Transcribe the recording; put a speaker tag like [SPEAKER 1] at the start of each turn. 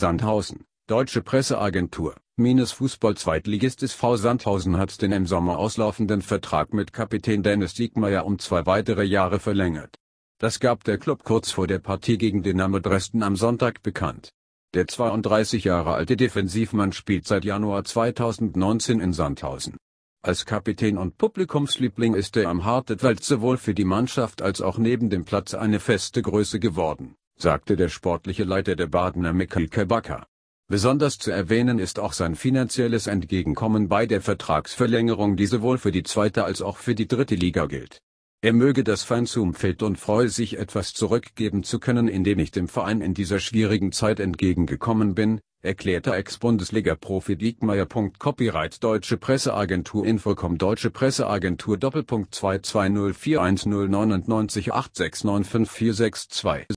[SPEAKER 1] Sandhausen, deutsche Presseagentur, Minus Fußball-Zweitligist SV Sandhausen hat den im Sommer auslaufenden Vertrag mit Kapitän Dennis Diekmeyer um zwei weitere Jahre verlängert. Das gab der Klub kurz vor der Partie gegen Dynamo Dresden am Sonntag bekannt. Der 32 Jahre alte Defensivmann spielt seit Januar 2019 in Sandhausen. Als Kapitän und Publikumsliebling ist er am Hartetwald sowohl für die Mannschaft als auch neben dem Platz eine feste Größe geworden sagte der sportliche Leiter der Badener Mikkel Kabaka. Besonders zu erwähnen ist auch sein finanzielles Entgegenkommen bei der Vertragsverlängerung, die sowohl für die zweite als auch für die dritte Liga gilt. Er möge das Feinzumfeld und freue sich etwas zurückgeben zu können, indem ich dem Verein in dieser schwierigen Zeit entgegengekommen bin, erklärte Ex-Bundesliga-Profi Diekmeyer. Copyright Deutsche Presseagentur Infocom Deutsche Presseagentur Doppelpunkt 220410998869546